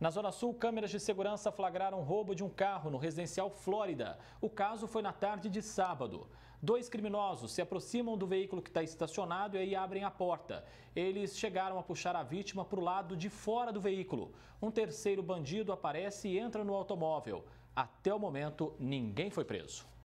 Na Zona Sul, câmeras de segurança flagraram roubo de um carro no residencial Flórida. O caso foi na tarde de sábado. Dois criminosos se aproximam do veículo que está estacionado e aí abrem a porta. Eles chegaram a puxar a vítima para o lado de fora do veículo. Um terceiro bandido aparece e entra no automóvel. Até o momento, ninguém foi preso.